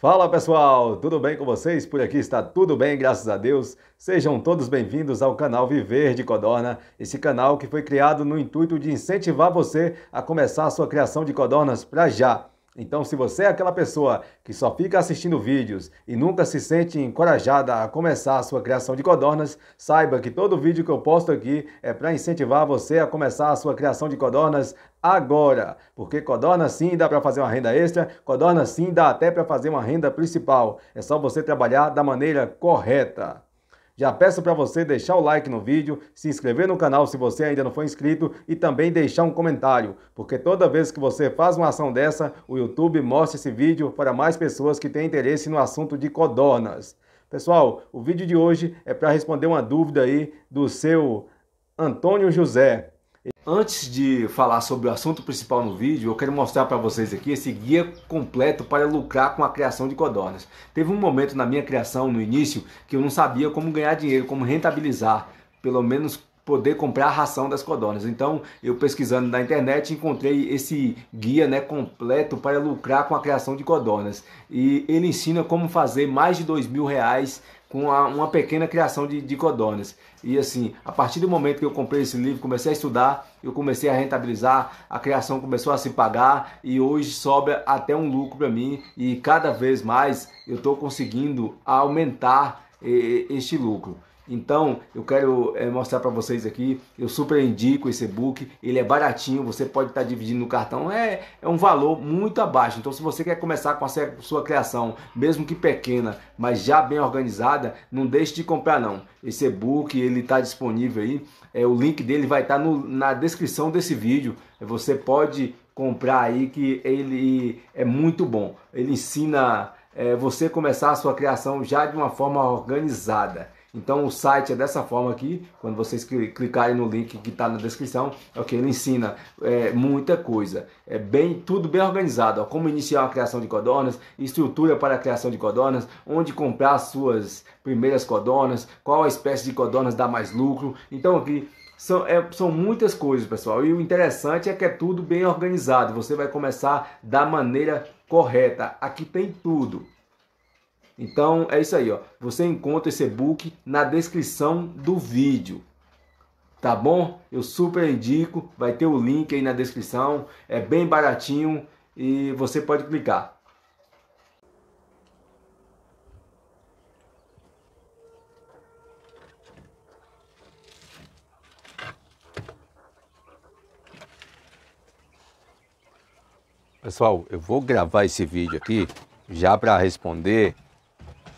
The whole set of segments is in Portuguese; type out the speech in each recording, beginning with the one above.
Fala pessoal, tudo bem com vocês? Por aqui está tudo bem, graças a Deus. Sejam todos bem-vindos ao canal Viver de Codorna, esse canal que foi criado no intuito de incentivar você a começar a sua criação de codornas para já. Então, se você é aquela pessoa que só fica assistindo vídeos e nunca se sente encorajada a começar a sua criação de codornas, saiba que todo vídeo que eu posto aqui é para incentivar você a começar a sua criação de codornas agora, porque codorna sim dá para fazer uma renda extra, codorna sim dá até para fazer uma renda principal. É só você trabalhar da maneira correta. Já peço para você deixar o like no vídeo, se inscrever no canal se você ainda não for inscrito e também deixar um comentário, porque toda vez que você faz uma ação dessa, o YouTube mostra esse vídeo para mais pessoas que têm interesse no assunto de codornas. Pessoal, o vídeo de hoje é para responder uma dúvida aí do seu Antônio José. Antes de falar sobre o assunto principal no vídeo, eu quero mostrar para vocês aqui esse guia completo para lucrar com a criação de codornas. Teve um momento na minha criação, no início, que eu não sabia como ganhar dinheiro, como rentabilizar, pelo menos poder comprar a ração das codornas. Então, eu pesquisando na internet, encontrei esse guia né, completo para lucrar com a criação de codornas. E ele ensina como fazer mais de dois mil reais com uma pequena criação de, de codornas. E assim, a partir do momento que eu comprei esse livro, comecei a estudar, eu comecei a rentabilizar, a criação começou a se pagar e hoje sobra até um lucro para mim e cada vez mais eu estou conseguindo aumentar eh, eh, este lucro. Então, eu quero é, mostrar para vocês aqui, eu super indico esse e-book, ele é baratinho, você pode estar tá dividindo no cartão, é, é um valor muito abaixo. Então, se você quer começar com a sua criação, mesmo que pequena, mas já bem organizada, não deixe de comprar não. Esse e-book, ele está disponível aí, é, o link dele vai estar tá na descrição desse vídeo, você pode comprar aí que ele é muito bom. Ele ensina é, você começar a sua criação já de uma forma organizada. Então o site é dessa forma aqui, quando vocês clicarem no link que está na descrição, é ok, ele ensina é, muita coisa. É bem tudo bem organizado, ó, como iniciar a criação de codornas, estrutura para a criação de codornas, onde comprar suas primeiras codornas, qual a espécie de codornas dá mais lucro. Então aqui são, é, são muitas coisas, pessoal. E o interessante é que é tudo bem organizado. Você vai começar da maneira correta. Aqui tem tudo. Então é isso aí, ó. Você encontra esse e-book na descrição do vídeo. Tá bom? Eu super indico, vai ter o link aí na descrição, é bem baratinho e você pode clicar. Pessoal, eu vou gravar esse vídeo aqui já para responder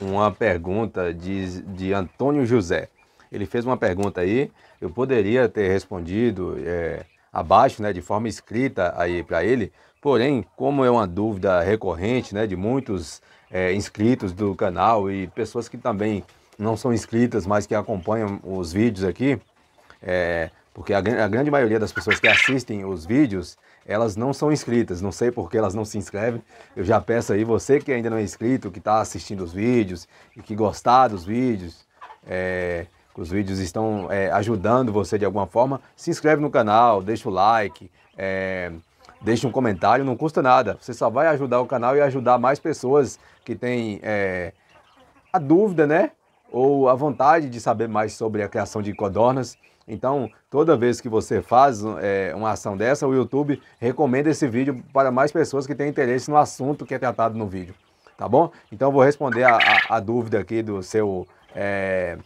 uma pergunta de, de Antônio José. Ele fez uma pergunta aí, eu poderia ter respondido é, abaixo, né, de forma escrita aí para ele, porém, como é uma dúvida recorrente, né, de muitos é, inscritos do canal e pessoas que também não são inscritas, mas que acompanham os vídeos aqui, é, porque a, a, grande maioria das pessoas que assistem os vídeos, elas não são inscritas. Não sei por que elas não se inscrevem. Eu já peço aí, você que ainda não é inscrito, que está assistindo os vídeos e que gostar dos vídeos, é, que os vídeos estão é, ajudando você de alguma forma, se inscreve no canal, deixa o like, é, deixa um comentário, não custa nada. Você só vai ajudar o canal e ajudar mais pessoas que têm é, a dúvida, né? ou a vontade de saber mais sobre a criação de codornas. Então, toda vez que você faz é, uma ação dessa, o YouTube recomenda esse vídeo para mais pessoas que têm interesse no assunto que é tratado no vídeo, tá bom? Então, vou responder a, a, a dúvida aqui do seu é,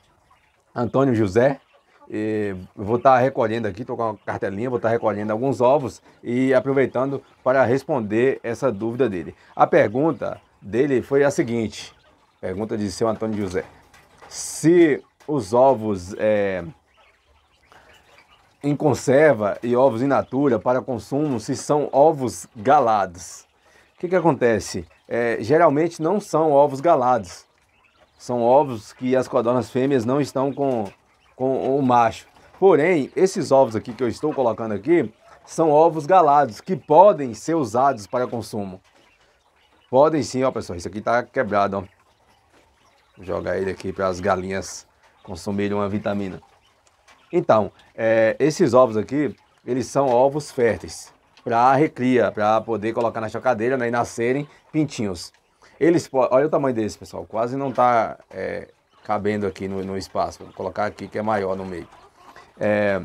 Antônio José. E vou estar tá recolhendo aqui, estou com uma cartelinha, vou estar tá recolhendo alguns ovos e aproveitando para responder essa dúvida dele. A pergunta dele foi a seguinte, pergunta de seu Antônio José se os ovos é, em conserva e ovos in natura para consumo, se são ovos galados. O que, que acontece? É, geralmente não são ovos galados. São ovos que as codornas fêmeas não estão com, com o macho. Porém, esses ovos aqui que eu estou colocando aqui são ovos galados que podem ser usados para consumo. Podem sim, ó pessoal, isso aqui está quebrado, ó jogar ele aqui para as galinhas consumirem uma vitamina. Então, é, esses ovos aqui, eles são ovos férteis para recria, para poder colocar na chocadeira né, e nascerem pintinhos. Eles, olha o tamanho desse, pessoal, quase não está é, cabendo aqui no, no, espaço. Vou colocar aqui que é maior no meio. É,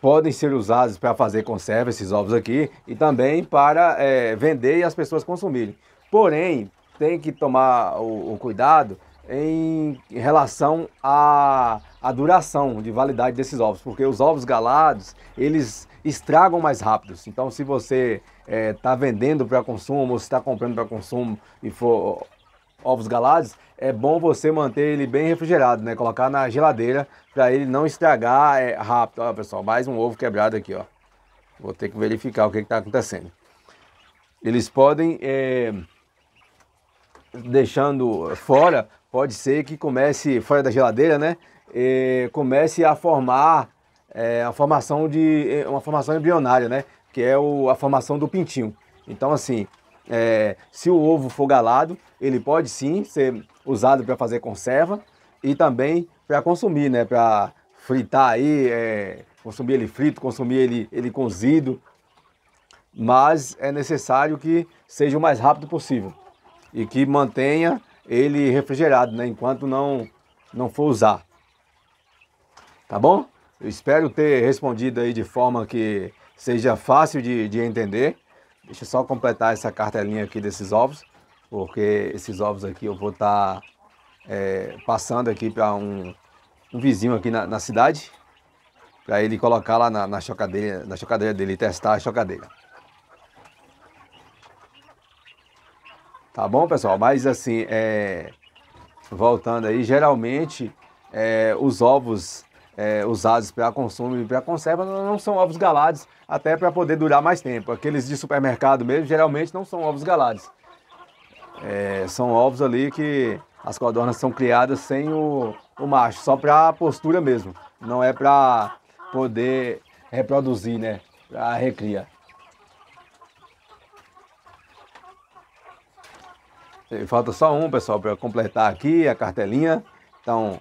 podem ser usados para fazer conserva esses ovos aqui e também para é, vender e as pessoas consumirem. Porém, tem que tomar o, o cuidado em relação à, duração de validade desses ovos, porque os ovos galados, eles estragam mais rápido. Então, se você está eh, é, vendendo para consumo, ou se está comprando para consumo e for ovos galados, é bom você manter ele bem refrigerado, né? Colocar na geladeira para ele não estragar é, rápido. Olha, pessoal, mais um ovo quebrado aqui, ó. Vou ter que verificar o que está acontecendo. Eles podem... É deixando fora, pode ser que comece, fora da geladeira, né? E comece a formar é, a formação de é, uma formação embrionária, né? Que é o, a formação do pintinho. Então, assim, é, se o ovo for galado, ele pode sim ser usado para fazer conserva e também para consumir, né? Para fritar aí, é, consumir ele frito, consumir ele, ele cozido. Mas é necessário que seja o mais rápido possível e que mantenha ele refrigerado, né? Enquanto não, não for usar. Tá bom? Eu espero ter respondido aí de forma que seja fácil de, de entender. Deixa eu só completar essa cartelinha aqui desses ovos, porque esses ovos aqui eu vou estar tá, é, passando aqui para um, um vizinho aqui na, na cidade, para ele colocar lá na, na, chocadeira, na chocadeira dele, testar a chocadeira. Tá bom, pessoal? Mas assim, é... voltando aí, geralmente é, os ovos é, usados para consumo e para conserva não são ovos galados, até para poder durar mais tempo. Aqueles de supermercado mesmo, geralmente não são ovos galados. É, são ovos ali que as codornas são criadas sem o, o macho, só para postura mesmo. Não é para poder reproduzir, né? Para recria. Falta só um, pessoal, para completar aqui a cartelinha. Então,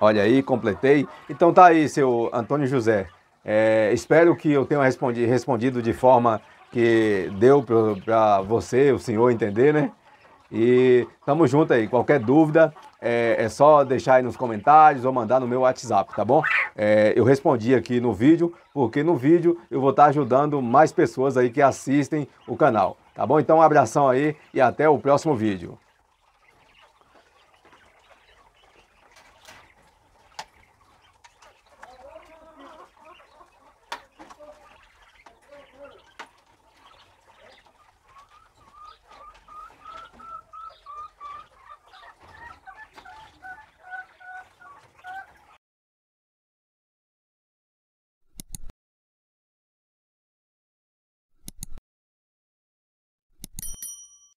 olha aí, completei. Então tá aí, seu Antônio José. É, espero que eu tenha respondido, respondido de forma que deu para você, o senhor, entender, né? E tamo junto aí. Qualquer dúvida é, é, só deixar aí nos comentários ou mandar no meu WhatsApp, tá bom? É, eu respondi aqui no vídeo, porque no vídeo eu vou estar tá ajudando mais pessoas aí que assistem o canal. Tá bom? Então um abração aí e até o próximo vídeo.